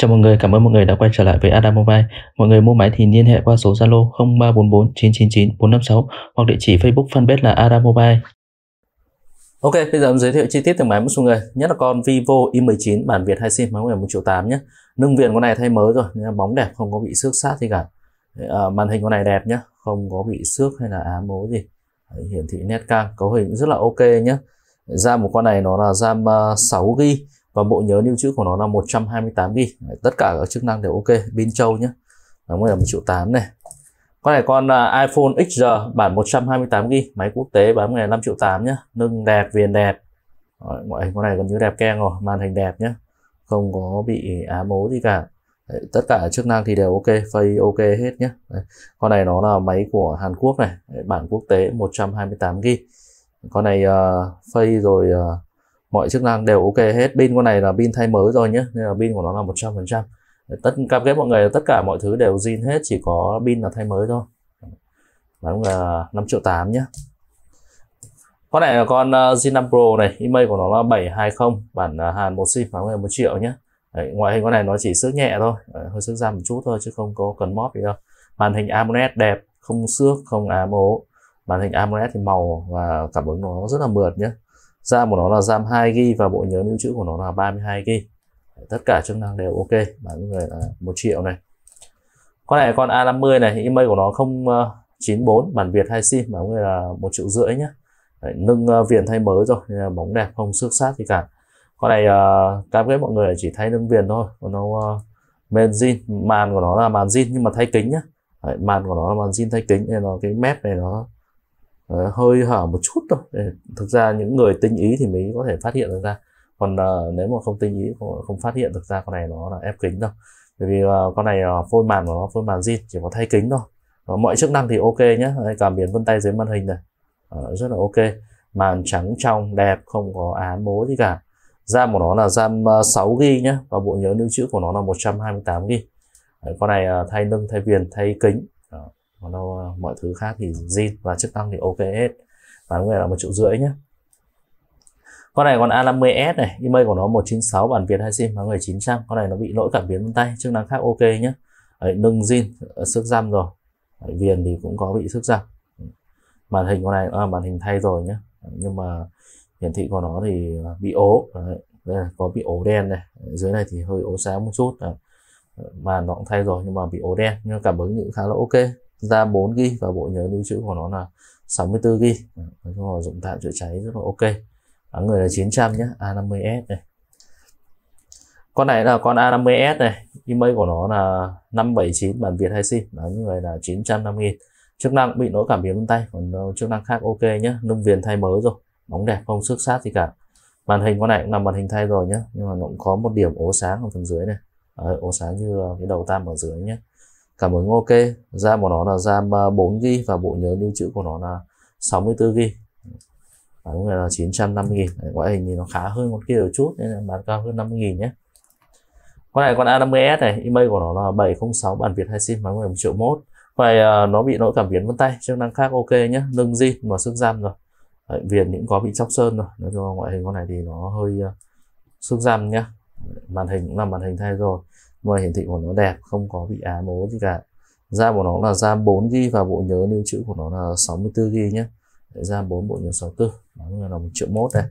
Chào mọi người, cảm ơn mọi người đã quay trở lại với Adam Mobile. Mọi người mua máy thì liên hệ qua số Zalo 0344 999 456 hoặc địa chỉ Facebook fanpage là Adam Mobile. Ok, bây giờ em giới thiệu chi tiết từng máy một số người, nhất là con Vivo i19 bản Việt 2 sim máy nguồn 1 triệu 8 nhé. Nâng viền con này thay mới rồi, nên bóng đẹp, không có bị xước sát gì cả. À, màn hình con này đẹp nhé, không có bị xước hay là ám mố gì. Đấy, hiển thị nét cam, cấu hình rất là ok nhé. RAM của con này nó là RAM 6GB à, và bộ nhớ lưu trữ của nó là 128 GB tất cả các chức năng đều ok pin trâu nhé nó mới là một triệu tám này con này con à, iPhone XR bản 128 GB máy quốc tế bán ngày 5 triệu 8 nhé nâng đẹp viền đẹp Đấy, ngoại hình con này gần như đẹp keng rồi màn hình đẹp nhé không có bị ám mố gì cả Đấy, tất cả chức năng thì đều ok phay ok hết nhé Đấy. con này nó là máy của Hàn Quốc này Đấy, bản quốc tế 128 GB con này uh, à, phay rồi uh, mọi chức năng đều ok hết pin con này là pin thay mới rồi nhé nên là pin của nó là 100 phần trăm tất cam kết mọi người tất cả mọi thứ đều zin hết chỉ có pin là thay mới thôi bán là 5 triệu 8 nhé con này là con ờ, Z5 Pro này email của nó là 720 bản ờ, Hàn một sim khoảng là 1 triệu nhé Đấy, ngoại hình con này nó chỉ xước nhẹ thôi Đấy, hơi xước ra một chút thôi chứ không có cần móp gì đâu màn hình AMOLED đẹp không xước không ám ố màn hình AMOLED thì màu và cảm ứng nó rất là mượt nhé RAM của nó là RAM 2GB và bộ nhớ lưu trữ của nó là 32GB tất cả chức năng đều ok bán người là 1 triệu này con này con A50 này email của nó không 94 ờ, bản Việt hay sim bán người là một triệu rưỡi nhá Đấy, nâng ờ, viền thay mới rồi nên bóng đẹp không xước sát gì cả con này uh, cam kết mọi người chỉ thay nâng viền thôi còn nó uh, men zin màn của nó là màn zin nhưng mà thay kính nhá Đấy, màn của nó là màn zin thay kính nên nó cái mép này nó Ờ, hơi hở một chút thôi thực ra những người tinh ý thì mới có thể phát hiện được ra còn uh, nếu mà không tinh ý không, không phát hiện được ra con này nó là ép kính đâu bởi vì uh, con này uh, phôi màn của nó phôi màn zin chỉ có thay kính thôi uh, mọi chức năng thì ok nhé cảm biến vân tay dưới màn hình này uh, rất là ok màn trắng trong đẹp không có án mối gì cả RAM của nó là RAM 6 g nhé và bộ nhớ lưu trữ của nó là 128GB Đấy, con này thay nâng thay viền thay kính còn đâu ờ, mọi thứ khác thì zin và chức năng thì ok hết bán người là một triệu rưỡi nhé con này còn A50s này email của nó 196 bản Việt hay sim bán người 900 con này nó bị lỗi cảm biến tay chức năng khác ok nhé Đấy, nâng zin ờ, sức răm rồi Đấy, viền thì cũng có bị sức răm màn hình con này à, màn hình thay rồi nhé nhưng mà hiển thị của nó thì ờ, bị ố Đấy, đây là có bị ố đen này dưới này thì hơi ố sáng một chút màn nó cũng thay rồi nhưng mà bị ố đen nhưng cảm ứng cũng khá là ok ra 4 g và bộ nhớ lưu trữ của nó là 64 g nói chung là dụng tạm chữa cháy rất là ok ở người là 900 nhé A50s này con này là con A50s này email của nó là 579 bản Việt hay sim đó như vậy là 950 000 chức năng bị lỗi cảm biến vân tay còn ờ, chức năng khác ok nhé Nung viền thay mới rồi bóng đẹp không xước sát gì cả màn hình con này cũng là màn hình thay rồi nhé nhưng mà nó cũng có một điểm ố sáng ở phần dưới này Đấy, ố sáng như ờ, cái đầu tam ở dưới nhé cảm ứng ok RAM của nó là RAM 4 GB và bộ nhớ lưu trữ của nó là 64 GB và đúng là 950 000 quả hình thì nó khá hơn con kia một chút nên là bán cao hơn 50 000 nhé con này con A50s này email của nó là 706 bản Việt hay sim bán 11 triệu mốt con à, nó bị lỗi cảm biến vân tay chức năng khác ok nhé lưng di mà sức giam rồi Đấy, Việt cũng có bị chóc sơn rồi nói chung ngoại hình con này thì nó hơi uh, à, sức giam nhá màn hình cũng là màn hình thay rồi ngoài vâng, hiển thị của nó đẹp không có bị ám ố gì cả RAM của nó là RAM 4 g và bộ nhớ lưu trữ của nó là 64 g nhé RAM 4 bộ nhớ 64 nó là một triệu mốt này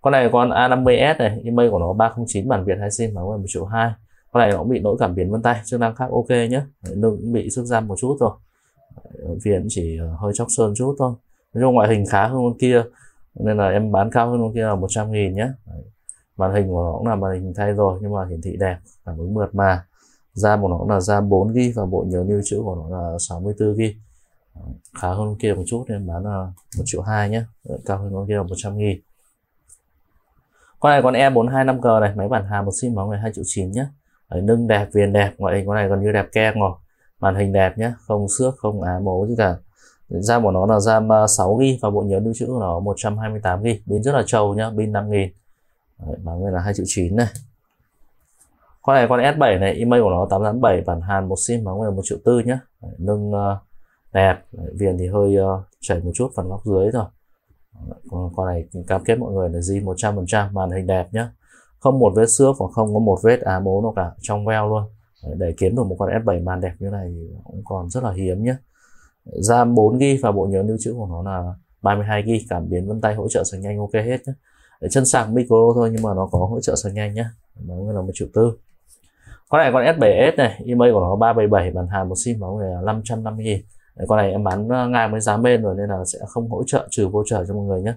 con này con A50s này email của nó 309 bản Việt hai sim mà một triệu hai con này nó cũng bị lỗi cảm biến vân tay chức năng khác ok nhé nó cũng bị sức ram một chút rồi viền chỉ ờ, hơi chóc sơn chút thôi nói chung ngoại hình khá hơn con kia nên là em bán cao hơn con kia là 100 nghìn nhé màn hình của nó cũng là màn hình thay rồi nhưng mà hiển thị đẹp cảm ứng mượt mà Ra của nó cũng là ra 4 g và bộ nhớ lưu trữ của nó là 64 g khá hơn kia một chút nên bán là một triệu hai nhé cao hơn con kia là 100 000 con này con E425G này máy bản Hàn một sim bóng này hai triệu chín nhé Đấy, nâng đẹp viền đẹp ngoại hình con này gần như đẹp ke rồi màn hình đẹp nhé không xước không á mố gì cả Ra của nó là RAM 6GB và bộ nhớ lưu trữ của nó 128GB pin rất là trâu nhá pin 5000 Đấy, bán nguyên là 2 triệu 9 này con này con S7 này email của nó 887 bản Hàn một sim báo nguyên là 1 triệu tư nhá Đấy, nâng uh, đẹp Đấy, viền thì hơi uh, chảy một chút phần góc dưới rồi Đấy, con này cam kết mọi người là gì 100% màn hình đẹp nhá không một vết xước và không có một vết á mố nào cả trong veo luôn Đấy, để kiếm được một con S7 màn đẹp như này thì cũng còn rất là hiếm nhá RAM 4GB và bộ nhớ lưu trữ của nó là 32GB cảm biến vân tay hỗ trợ sạc nhanh ok hết nhé để chân sạc micro thôi nhưng mà nó có hỗ trợ sạc nhanh nhá nó là một triệu tư con này con S7S này email của nó 377 bản hàng một sim nó là 550 nghìn con này em bán ờ, ngay với giá bên rồi nên là sẽ không hỗ trợ trừ vô voucher cho mọi người nhé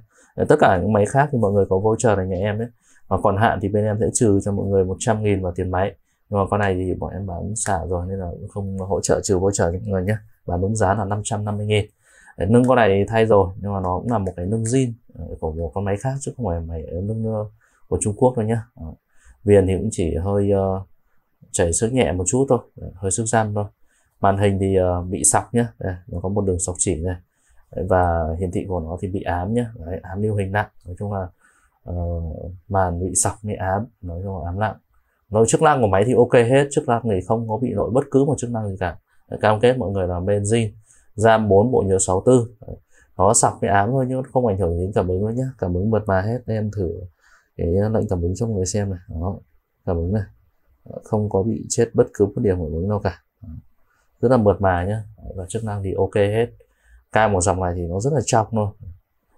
tất cả những máy khác thì mọi người có vô voucher này nhà em đấy và còn hạn thì bên em sẽ trừ cho mọi người 100 nghìn vào tiền máy nhưng mà con này thì bọn em bán xả rồi nên là không hỗ trợ trừ vô voucher cho mọi người nhé bán đúng giá là 550 nghìn Đấy, nâng con này thì thay rồi nhưng mà nó cũng là một cái nâng zin ờ, của một con máy khác chứ không phải máy nâng ờ, của Trung Quốc đâu nhá ờ, viền thì cũng chỉ hơi uh, chảy sức nhẹ một chút thôi Đấy, hơi sức gian thôi màn hình thì uh, bị sọc nhá Đây, nó có một đường sọc chỉ này Đấy, và hiển thị của nó thì bị ám nhá Đấy, ám lưu hình nặng nói chung là uh, màn bị sọc bị ám nói chung là ám nặng nói chức năng của máy thì ok hết chức năng thì không có bị lỗi bất cứ một chức năng gì cả Đấy, cam kết mọi người là bên zin giam 4 bộ nhớ 64 nó sọc cái ám thôi nhưng không ảnh hưởng đến cảm ứng đâu nhé cảm ứng mượt mà hết em thử cái ờ, lệnh cảm ứng cho người xem này đó cảm ứng này ờ, không có bị chết bất cứ một điểm cảm ứng đâu cả rất là mượt mà nhá và chức năng thì ok hết cai một dòng này thì nó rất là trong thôi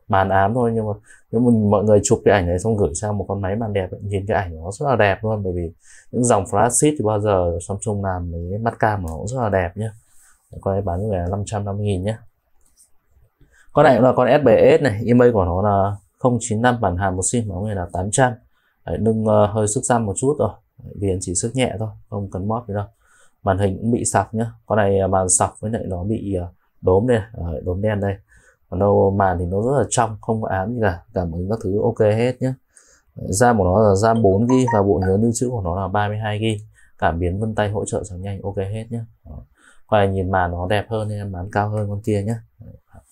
màn ám thôi nhưng mà nếu mình mọi người chụp cái ảnh này xong gửi sang một con máy màn đẹp ấy, nhìn cái ảnh nó rất là đẹp luôn bởi vì những dòng flagship thì bao giờ Samsung làm cái mắt cam nó cũng rất là đẹp nhé con này bán về 550 nghìn nhé con này cũng là con SBS này email của nó là 095 bản hàng một sim bóng người là 800 Đấy, nâng uh, hơi sức răm một chút rồi vì anh chỉ sức nhẹ thôi không cần mót gì đâu màn hình cũng bị sọc nhá con này à, màn sọc với lại nó bị à, đốm đây đốm đen đây còn đâu màn thì nó rất là trong không có ám gì cả cảm ứng các thứ ok hết nhá RAM của nó là RAM 4 g và bộ nhớ lưu trữ của nó là 32 g cảm biến vân tay hỗ trợ sạc nhanh ok hết nhé và nhìn màn nó đẹp hơn nên em bán cao hơn con kia nhé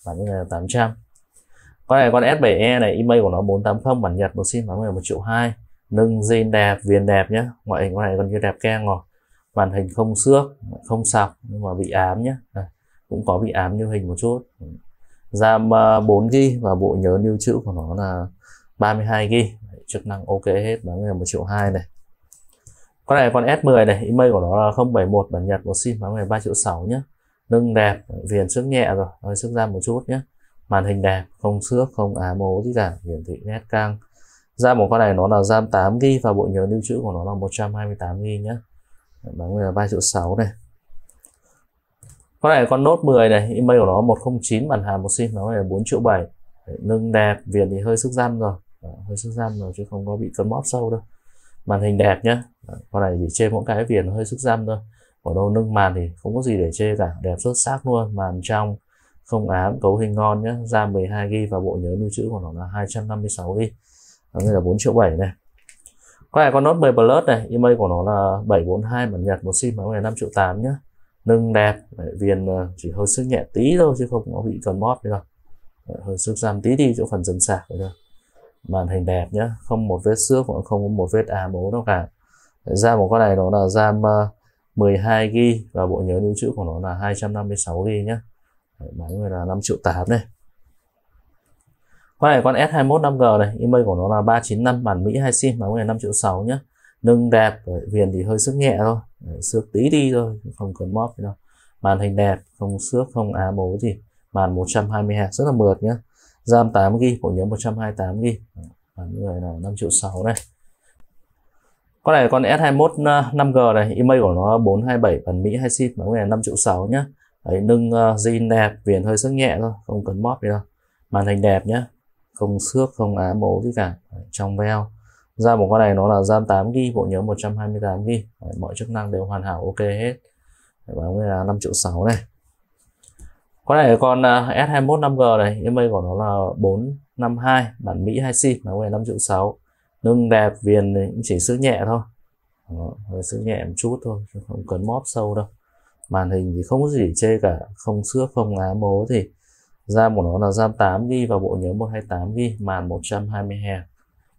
bán như này là 800 con này con S7e này email của nó 480 bản Nhật một xin bán về 1 triệu 2 nâng zin đẹp viền đẹp nhé ngoại hình con này còn như đẹp keng rồi màn hình không xước không sọc nhưng mà bị ám nhé à, cũng có bị ám như hình một chút RAM 4GB à, và bộ nhớ lưu trữ của nó là 32GB chức năng ok hết bán về 1 triệu 2 này con này con S10 này email của nó là 071 bản nhật một sim bán ngày 3 triệu 6 nhé nâng đẹp viền xước nhẹ rồi hơi xước ra một chút nhé màn hình đẹp không xước không ám mố gì cả hiển thị nét căng RAM của con này nó là RAM 8 g và bộ nhớ lưu trữ của nó là 128 g nhé bán là 3 triệu 6 này con này con nốt 10 này email của nó 109 bản hàm một sim nó là 4 triệu 7 nâng đẹp viền thì hơi sức răm rồi Đó, hơi sức răm rồi chứ không có bị cấm móp sâu đâu màn hình đẹp nhá con này chỉ chê mỗi cái viền hơi sức răn thôi còn đâu nâng màn thì không có gì để chê cả đẹp xuất sắc luôn màn trong không ám cấu hình ngon nhé RAM 12 g và bộ nhớ lưu trữ của nó là 256 g nghĩa là 4 triệu bảy này con này con Note 10 Plus này email của nó là 742 bản nhật một sim bán năm triệu tám nhá nâng đẹp viền ờ, chỉ hơi sức nhẹ tí thôi chứ không có bị cần móp đâu hơi sức giảm tí đi chỗ phần dần sạc rồi thôi màn hình đẹp nhé không một vết xước cũng không có một vết à bố đâu cả RAM một con này nó là RAM 12 ờ, g và bộ nhớ lưu trữ của nó là 256 g nhé máy người là 5 triệu 8 này con này con S21 5G này email của nó là 395 bản Mỹ 2 sim máy người là 5 triệu 6 nhé nâng đẹp viền thì hơi sức nhẹ thôi xước tí đi thôi không cần móp đâu màn hình đẹp không xước không á bố gì màn 120 Hz rất là mượt nhé RAM 8GB, ổ nhớ 128GB. và như vậy là 5 triệu 6 này. Con này con S21 5G ờ, này, email của nó 427 phần Mỹ hay ship mà con này 5 triệu 6 nhá. Đấy, nâng uh, đẹp, viền hơi sức nhẹ thôi, không cần móp gì đâu. Màn hình đẹp nhá, không xước, không ám ố gì cả, trong veo. RAM của con này nó là RAM 8GB, bộ nhớ 128GB, Đấy, mọi chức năng đều hoàn hảo ok hết. Đấy, bán là 5 triệu 6 này con này con uh, S21 5G này EMA của nó là 452 bản Mỹ 2 sim nó về 5 triệu 6 nâng đẹp viền cũng chỉ sức nhẹ thôi Đó, hơi sức nhẹ một chút thôi không cần móp sâu đâu màn hình thì không có gì chê cả không xước không ngá mố thì RAM của nó là RAM 8 GB và bộ nhớ 128 GB màn 120 Hz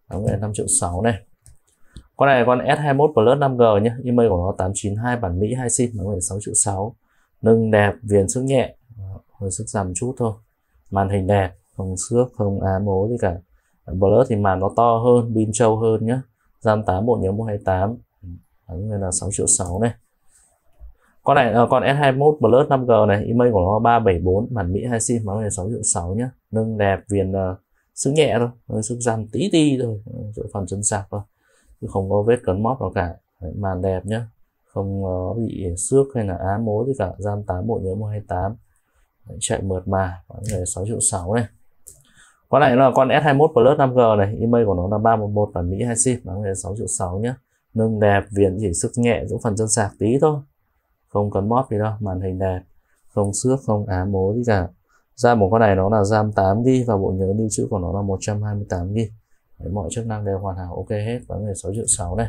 nó về 5 triệu 6 này con này con S21 Plus 5G nhé email của nó 892 bản Mỹ 2 sim nó về 6 triệu 6 nâng đẹp viền sức nhẹ hơi sức giảm chút thôi màn hình đẹp không xước không ám ố gì cả Blur thì màn nó to hơn pin trâu hơn nhá RAM tám bộ nhớ một 128 Đấy, này là 6 triệu 6 này con này à, con S21 Plus 5G này email của nó 374 bản Mỹ hai sim nó này 6 triệu 6 nhá nâng đẹp viền uh, sức nhẹ thôi sức giảm tí tí thôi chỗ phần chân sạc thôi chứ không có vết cấn móp nào cả Đấy, màn đẹp nhá không uh, bị xước hay là ám mối gì cả RAM 8 bộ nhớ 128 chạy mượt mà khoảng về 6 triệu 6 này con này là con S21 Plus 5G này email của nó là 311 và Mỹ 2 sim, khoảng về 6 triệu 6 nhé nâng đẹp viền chỉ sức nhẹ giữ phần chân sạc tí thôi không cần mót gì đâu màn hình đẹp không xước không ám mố gì cả Ra một con này nó là RAM 8 g và bộ nhớ lưu trữ của nó là 128 GB mọi chức năng đều hoàn hảo ok hết và người 6 triệu 6 này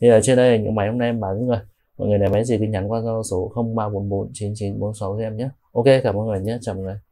thì ở trên đây những máy hôm nay em bán rồi mọi người để máy gì thì nhắn qua zalo số 0344 9946 em nhé ok cảm ơn mọi người nhé chào mọi người